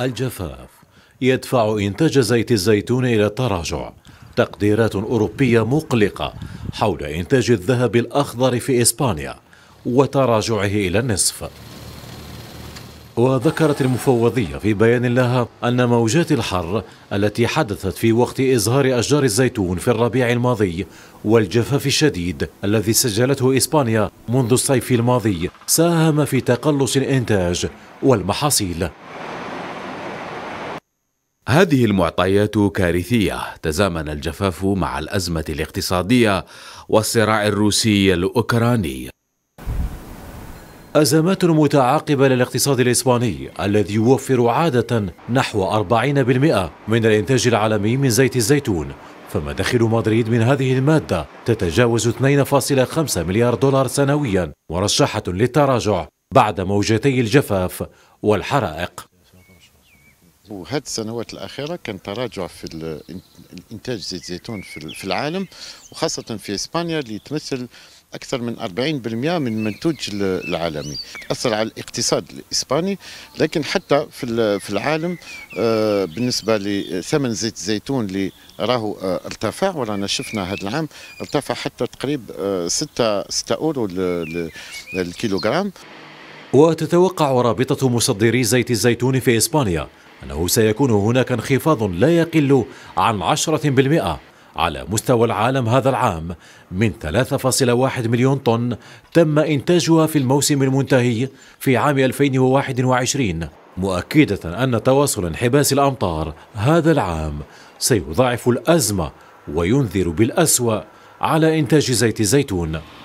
الجفاف يدفع إنتاج زيت الزيتون إلى التراجع تقديرات أوروبية مقلقة حول إنتاج الذهب الأخضر في إسبانيا وتراجعه إلى النصف وذكرت المفوضية في بيان لها أن موجات الحر التي حدثت في وقت إزهار أشجار الزيتون في الربيع الماضي والجفاف الشديد الذي سجلته إسبانيا منذ الصيف الماضي ساهم في تقلص الإنتاج والمحاصيل هذه المعطيات كارثية تزامن الجفاف مع الأزمة الاقتصادية والصراع الروسي الأوكراني أزمات متعاقبة للاقتصاد الإسباني الذي يوفر عادة نحو 40% من الإنتاج العالمي من زيت الزيتون فمداخل مدريد من هذه المادة تتجاوز 2.5 مليار دولار سنويا مرشحة للتراجع بعد موجتي الجفاف والحرائق وهاد السنوات الأخيرة كان تراجع في إنتاج زيت الزيتون في العالم وخاصة في إسبانيا اللي تمثل أكثر من 40% من المنتوج العالمي تأثر على الاقتصاد الإسباني لكن حتى في العالم آه، بالنسبة لثمن زيت الزيتون اللي راهو آه، ارتفع ورانا شفنا هذا العام ارتفع حتى تقريب 6 آه، 6 أورو للكيلوغرام وتتوقع رابطة مصدري زيت الزيتون في إسبانيا أنه سيكون هناك انخفاض لا يقل عن 10% على مستوى العالم هذا العام من 3.1 مليون طن تم إنتاجها في الموسم المنتهي في عام 2021 مؤكدة أن تواصل انحباس الأمطار هذا العام سيضاعف الأزمة وينذر بالأسوأ على إنتاج زيت الزيتون